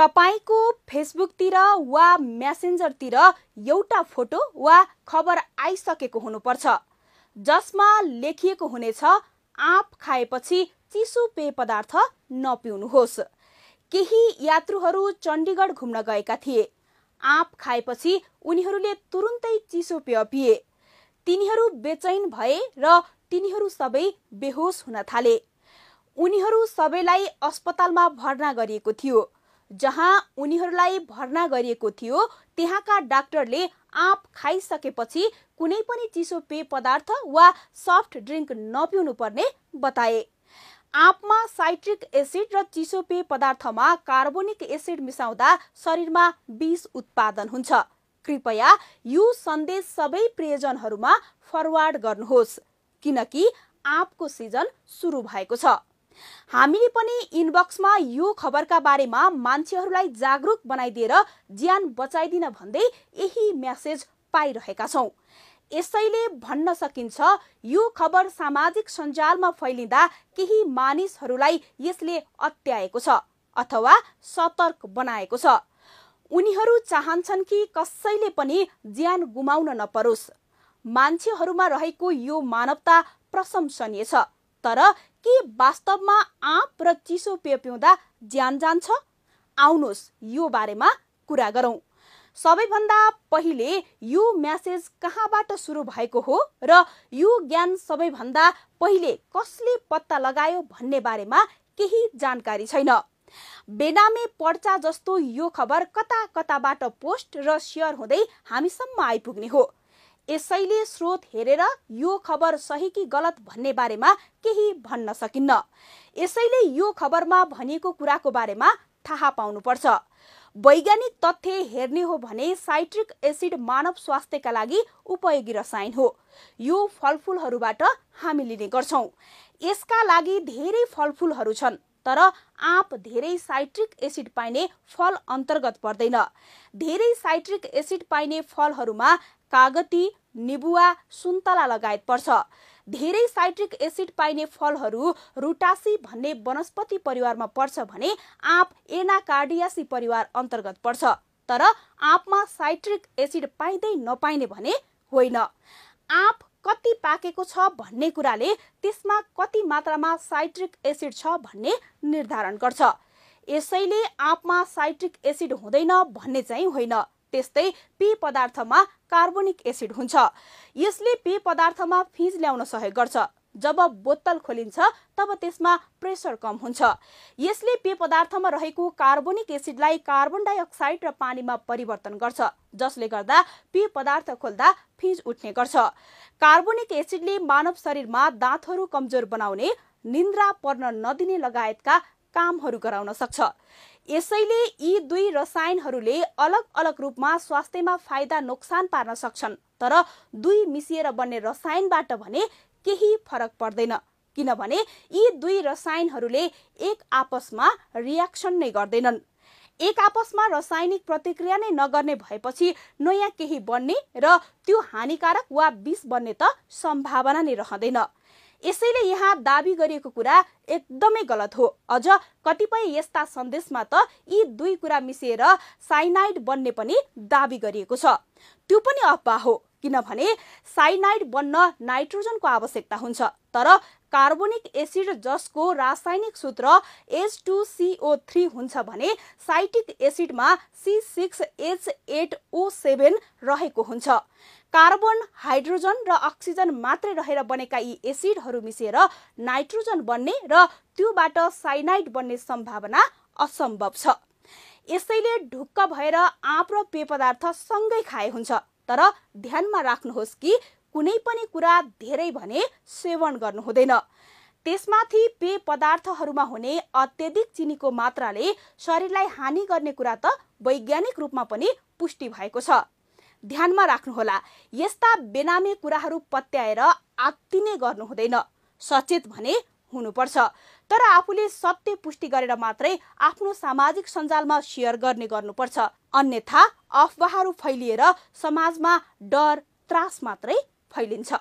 तपाईँको फेसबुकतिर वा म्यासेन्जरतिर एउटा फोटो वा खबर आइसकेको हुनुपर्छ जसमा लेखिएको हुनेछ आँप खाएपछि चिसो पेय पदार्थ नपिउनुहोस् केही यात्रुहरू चण्डीगढ घुम्न गएका थिए आँप खाएपछि उनीहरूले तुरुन्तै चिसो पेय पिए तिनीहरू बेचैन भए र तिनीहरू सबै बेहोस हुन थाले उनीहरू सबैलाई अस्पतालमा भर्ना गरिएको थियो जहाँ उनीहरूलाई भर्ना गरिएको थियो त्यहाँका डाक्टरले आँप खाइसकेपछि कुनै पनि चिसो पेय पदार्थ वा सफ्ट ड्रिङ्क नपिउनु पर्ने बताए आँपमा साइट्रिक एसिड र चिसो पेय पदार्थमा कार्बोनिक एसिड मिसाउँदा शरीरमा विष उत्पादन हुन्छ कृपया यो सन्देश सबै प्रियजनहरूमा फरवार्ड गर्नुहोस् किनकि आँपको सिजन सुरु भएको छ हामीले पनि इनबक्समा यो खबरका बारेमा मान्छेहरूलाई जागरुक बनाइदिएर ज्यान बचाइदिन भन्दै यही म्यासेज पाइरहेका छौँ यसैले भन्न सकिन्छ यो खबर सामाजिक सञ्जालमा फैलिँदा केही मानिसहरूलाई यसले अत्याएको छ अथवा सतर्क बनाएको छ उनीहरू चाहन्छन् कि कसैले पनि ज्यान गुमाउन नपरोस् मान्छेहरूमा रहेको यो मानवता प्रशंसनीय छ तर के वास्तवमा आँप र चिसो पेय पिउँदा ज्यान जान्छ आउनुहोस् यो बारेमा कुरा गरौँ सबैभन्दा पहिले यो म्यासेज कहाँबाट सुरु भएको हो र यो ज्ञान सबैभन्दा पहिले कसले पत्ता लगायो भन्ने बारेमा केही जानकारी छैन बेनामे पर्चा जस्तो यो खबर कता कताबाट पोस्ट र सेयर हुँदै हामीसम्म आइपुग्ने हो यसैले स्रोत हेरेर यो खबर सही कि गलत भन्ने बारेमा केही भन्न सकिन्न यसैले यो खबरमा भनिएको कुराको बारेमा थाहा पाउनुपर्छ वैज्ञानिक तथ्य हेर्ने हो भने साइट्रिक एसिड मानव स्वास्थ्यका लागि उपयोगी रसायन हो यो फलफुलहरूबाट हामी लिने गर्छौँ यसका लागि धेरै फलफुलहरू छन् तर आँप धेरै साइट्रिक एसिड पाइने फल अन्तर्गत पर्दैन धेरै साइट्रिक एसिड पाइने फलहरूमा कागती निबुवा सुन्तला लगायत पर्छ धेरै साइट्रिक एसिड पाइने फलहरू रुटासी भन्ने वनस्पति परिवारमा पर्छ भने आँप एनाकार्डियासी परिवार अन्तर्गत पर्छ तर आँपमा साइट्रिक एसिड पाइँदै नपाइने भने होइन आँप कति पाकेको छ भन्ने कुराले त्यसमा कति मात्रामा साइट्रिक एसिड छ भन्ने निर्धारण गर्छ यसैले आँपमा साइट्रिक एसिड हुँदैन भन्ने चाहिँ होइन त्यस्तै पी पदार्थमा कार्बोनिक एसिड हुन्छ यसले पेय पदार्थमा फिज ल्याउन सहयोग गर्छ जब बोतल खोलिन्छ तब त्यसमा प्रेसर कम हुन्छ यसले पेय पदार्थमा रहेको कार्बोनिक एसिडलाई कार्बन डाइअक्साइड र पानीमा परिवर्तन गर्छ जसले गर्दा पेय पदार्थ खोल्दा फिज उठ्ने गर्छ कार्बोनिक एसिडले मानव शरीरमा दाँतहरू कमजोर बनाउने निन्द्रा पर्न नदिने लगायतका कामहरू गराउन सक्छ यसैले यी दुई रसायनहरूले अलग अलग रूपमा स्वास्थ्यमा फाइदा नोक्सान पार्न सक्छन् तर दुई मिसिएर बन्ने रसायनबाट भने केही फरक पर्दैन किनभने यी दुई रसायनहरूले एक आपसमा रियाक्सन नै गर्दैनन् एक आपसमा रसायनिक प्रतिक्रिया नै नगर्ने भएपछि नयाँ केही बन्ने र त्यो हानिकारक वा विष बन्ने त सम्भावना नै रहँदैन यसैले यहाँ दावी गरिएको कुरा एकदमै गलत हो अझ कतिपय यस्ता सन्देशमा त यी दुई कुरा मिसिएर साइनाइड बन्ने पनि दावी गरिएको छ त्यो पनि अफवाह हो किनभने साइनाइड बन्न नाइट्रोजनको आवश्यकता हुन्छ तर कार्बोनिक एसिड जसको रासायनिक सूत्र एच टू सिओ थ्री हुन्छ भने साइटिक एसिडमा C six H eight O seven रहेको हुन्छ कार्बन हाइड्रोजन र अक्सिजन मात्रै रहेर बनेका यी एसिडहरू मिसिएर नाइट्रोजन बन्ने र त्योबाट साइनाइड बन्ने सम्भावना असम्भव छ यसैले ढुक्क भएर आँप र पेय पदार्थ सँगै खाए हुन्छ तर ध्यानमा राख्नुहोस् कि कुनै पनि कुरा धेरै भने सेवन गर्नु हुँदैन त्यसमाथि पेय पदार्थहरूमा हुने अत्यधिक चिनीको मात्राले शरीरलाई हानि गर्ने कुरा त वैज्ञानिक रूपमा पनि पुष्टि भएको छ ध्यानमा राख्नुहोला यस्ता बेनामी कुराहरू पत्याएर आत्तिने गर्नु हुँदैन सचेत भने हुनुपर्छ तर आफूले सत्य पुष्टि गरेर मात्रै आफ्नो सामाजिक सञ्जालमा सेयर गर्ने गर्नुपर्छ अन्यथा अफवाहहरू फैलिएर समाजमा डर त्रास मात्रै फैलिन्छ